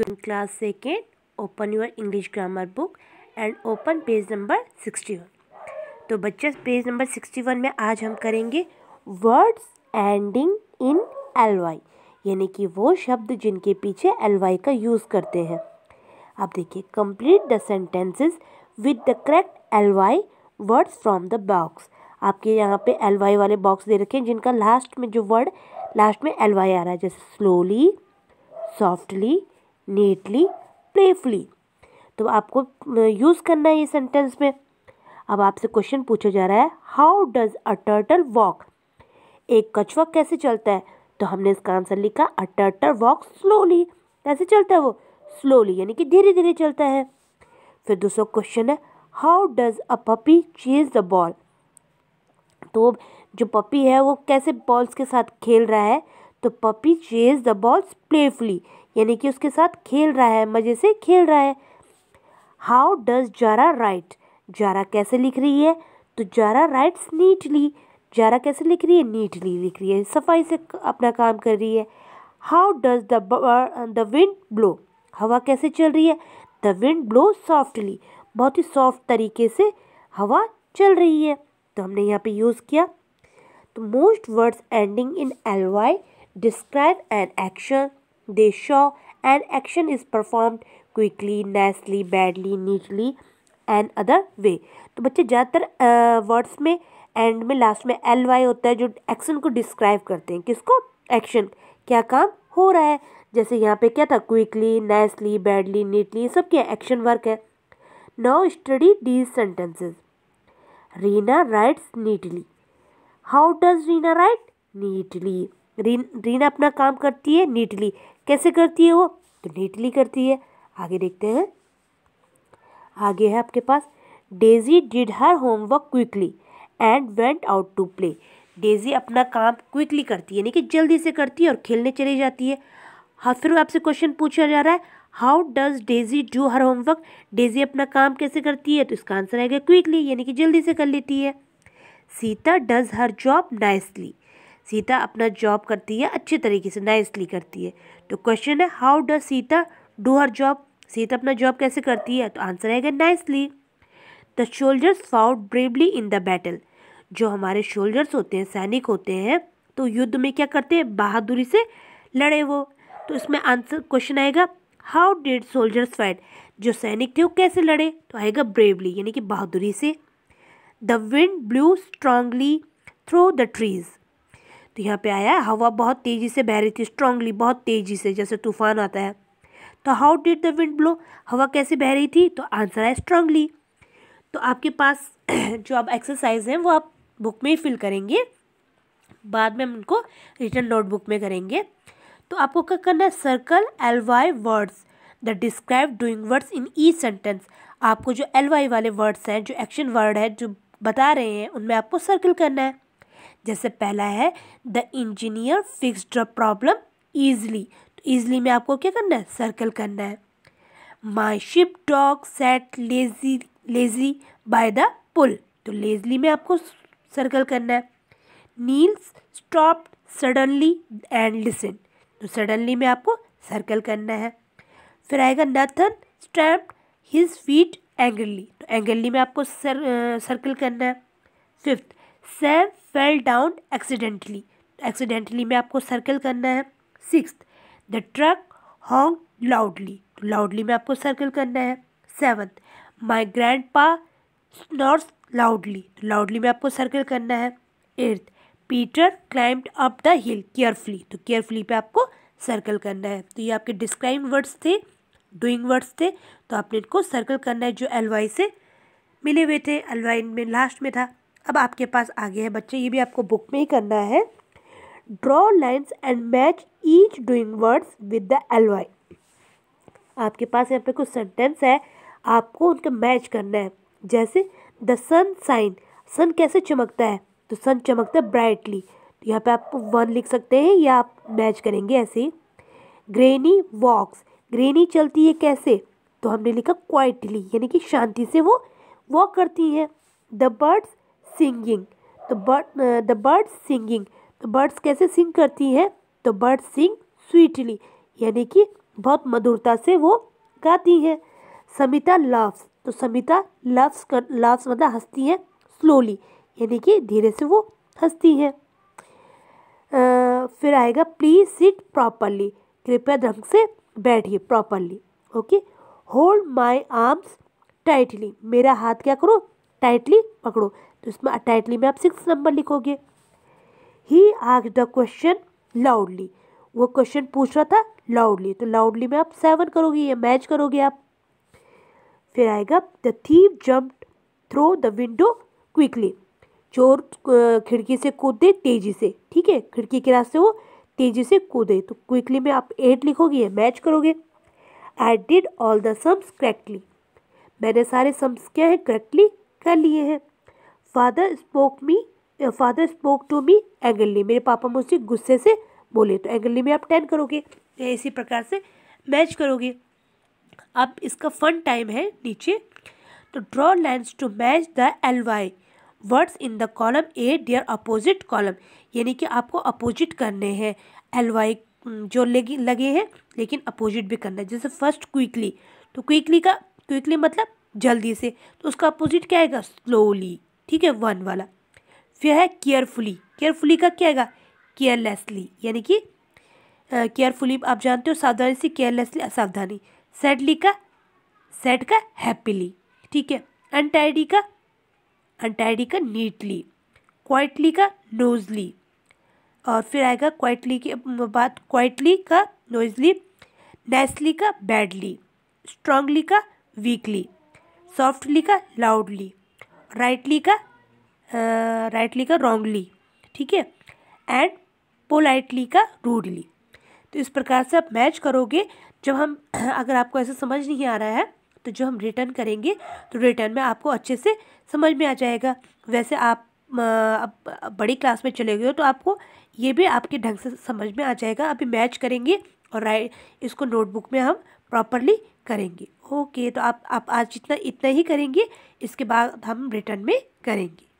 in class 2nd open your english grammar book and open page number 61 तो बच्चे page number 61 में आज हम करेंगे words ending in L Y यानी कि वो शब्द जिनके पीछे एल वाई का यूज़ करते हैं अब देखिए complete the sentences with the correct L Y words from the box आपके यहाँ पे एल वाई वाले बॉक्स दे रखे हैं जिनका लास्ट में जो वर्ड लास्ट में एल वाई आ रहा है जैसे स्लोली सॉफ्टली नीटली प्लेफुली तो आपको यूज़ करना है ये सेंटेंस में अब आपसे क्वेश्चन पूछा जा रहा है how does a turtle walk एक कछुआ कैसे चलता है तो हमने इसका आंसर लिखा अ टर्टल वॉक स्लोली कैसे चलता है वो स्लोली यानी कि धीरे धीरे चलता है फिर दूसरा क्वेश्चन है how does a puppy chase the ball तो जो पपी है वो कैसे बॉल्स के साथ खेल रहा है तो puppy chase the balls playfully यानी कि उसके साथ खेल रहा है मज़े से खेल रहा है how does Zara write Zara कैसे लिख रही है तो जारा राइट्स नीटली जारा कैसे लिख रही है नीटली लिख रही है सफाई से अपना काम कर रही है how does the the wind blow हवा कैसे चल रही है द विंड ब्लो सॉफ्टली बहुत ही सॉफ्ट तरीके से हवा चल रही है तो हमने यहाँ पे यूज़ किया तो most words ending in L Y describe an action They show and action is performed quickly, nicely, badly, neatly and other way तो बच्चे ज़्यादातर वर्ड्स में एंड में लास्ट में एल वाई होता है जो एक्शन को डिस्क्राइब करते हैं किसको एक्शन क्या काम हो रहा है जैसे यहाँ पे क्या था क्विकली नाइसली बैडली नीटली सब क्या एक्शन वर्क है now study these sentences Reena writes neatly how does Reena write neatly Reena अपना काम करती है नीटली कैसे करती है वो तो नीटली करती है आगे देखते हैं आगे है आपके पास Daisy did her homework quickly and went out to play Daisy अपना काम क्विकली करती है यानी कि जल्दी से करती है और खेलने चली जाती है हाँ फिर आपसे क्वेश्चन पूछा जा रहा है how does Daisy do her homework Daisy अपना काम कैसे करती है तो इसका आंसर आएगा क्विकली यानी कि जल्दी से कर लेती है Sita does her job nicely Sita अपना जॉब करती है अच्छे तरीके से नाइसली करती है तो क्वेश्चन है how does Sita do her job Sita अपना जॉब कैसे करती है तो आंसर आएगा nicely the soldiers fought bravely in the battle जो हमारे शोल्जर्स होते हैं सैनिक होते हैं तो युद्ध में क्या करते हैं बहादुरी से लड़े वो तो इसमें आंसर क्वेश्चन आएगा हाउ डिड सोल्जर्स फाइट जो सैनिक थे वो कैसे लड़े तो आएगा ब्रेवली यानी कि बहादुरी से the wind blew strongly through the trees तो यहाँ पे आया हवा बहुत तेज़ी से बह रही थी स्ट्रांगली बहुत तेज़ी से जैसे तूफान आता है तो how did the wind blow हवा कैसे बह रही थी तो आंसर है स्ट्रांगली तो आपके पास जो अब एक्सरसाइज हैं वो आप बुक में ही फिल करेंगे बाद में हम उनको रिटर्न नोटबुक में करेंगे तो आपको क्या करना है circle L Y words the describe doing words in ई सेंटेंस आपको जो एल वाई वाले वर्ड्स हैं जो एक्शन वर्ड है जो बता रहे हैं उनमें आपको सर्कल करना है जैसे पहला है the engineer fix the problem easily तो ईजली में आपको क्या करना है सर्कल करना है my sheepdog sat lazy lazy by the pool तो लेजली में आपको सर्कल करना है Neil's stop suddenly and listen तो सडनली में आपको सर्कल करना है फिर आएगा Nathan stamp his feet angrily तो एंगली में आपको सर सर्कल करना है fifth Sam fell down accidentally accidentally में आपको सर्कल करना है six the truck honk loudly loudly में आपको सर्कल करना है सेवन्थ माई ग्रैंड पा स्नॉर्स लाउडली लाउडली में आपको सर्कल करना है eighth Peter climb up the hill carefully तो केयरफुली पे आपको सर्कल करना है तो ये आपके डिस्क्राइब वर्ड्स थे डूइंग वर्ड्स थे तो आपने इनको सर्कल करना है जो एलवाई से मिले हुए थे एलवाई में लास्ट में था अब आपके पास आगे है बच्चे ये भी आपको बुक में ही करना है draw lines and match each doing words with the L Y आपके पास यहाँ पे कुछ सेंटेंस है आपको उनका मैच करना है जैसे द सन साइन सन कैसे चमकता है तो सन चमकता है ब्राइटली तो यहाँ पे आप वन लिख सकते हैं या आप मैच करेंगे ऐसे ही ग्रेनी वॉक्स ग्रेनी चलती है कैसे तो हमने लिखा क्वाइटली यानी कि शांति से वो वॉक करती हैं द बर्ड्स सिंगिंग तो बर्ड द बर्ड सिंगिंग तो बर्ड्स कैसे सिंग करती हैं तो बर्ड सिंग स्वीटली यानी कि बहुत मधुरता से वो गाती हैं समिता लव्स तो समिता लव्स कर लव्स मतलब हंसती हैं स्लोली यानी कि धीरे से वो हंसती हैं फिर आएगा प्लीज़ सिट प्रॉपरली कृपया ढंग से बैठिए properly okay hold my arms tightly मेरा हाथ क्या करो टाइटली पकड़ो तो इसमें टाइटली में आप सिक्स नंबर लिखोगे ही आग द क्वेश्चन लाउडली वो क्वेश्चन पूछ रहा था लाउडली तो लाउडली में आप सेवन करोगे या मैच करोगे आप फिर आएगा the thief jump through the window quickly चोर खिड़की से दे तेजी से ठीक है खिड़की के रास्ते वो तेजी से कूदे तो क्विकली में आप एट लिखोगे या मैच करोगे I did all the sums correctly मैंने सारे सम्स क्या है करेक्टली कर लिए हैं father spoke me father spoke to me angrily मेरे पापा मुझसे गुस्से से बोले तो एंगली में आप टेन करोगे इसी प्रकार से मैच करोगे अब इसका फन टाइम है नीचे तो draw lines to match the L Y words in the column A dear opposite column यानी कि आपको अपोजिट करने हैं एल वाई जो लगे लगे हैं लेकिन अपोजिट भी करना है जैसे फर्स्ट क्विकली तो क्विकली का क्विकली मतलब जल्दी से तो उसका अपोजिट क्या आएगा स्लोली ठीक है वन वाला फिर है केयरफुली केयरफुली का क्या आएगा केयरलेसली यानी कि केयरफुली आप जानते हो सावधानी से केयरलेसली असावधानी सैडली का सैड का हैप्पीली ठीक है अनटाइडी का अनटाइडी का नीटली क्वाइटली का नोजली और फिर आएगा क्वाइटली के बाद क्वाइटली का नोजली नेस्ली का बैडली स्ट्रांगली का वीकली सॉफ्टली का लाउडली राइटली का राइटली का रॉन्गली ठीक है एंड पोलाइटली का रूडली तो इस प्रकार से आप मैच करोगे जब हम अगर आपको ऐसा समझ नहीं आ रहा है तो जो हम रिटर्न करेंगे तो रिटर्न में आपको अच्छे से समझ में आ जाएगा वैसे आप अब बड़ी क्लास में चले गए हो तो आपको ये भी आपके ढंग से समझ में आ जाएगा अभी मैच करेंगे और राइट इसको नोटबुक में हम प्रॉपरली करेंगे ओके तो आप आप आज जितना इतना ही करेंगे इसके बाद हम रिटर्न में करेंगे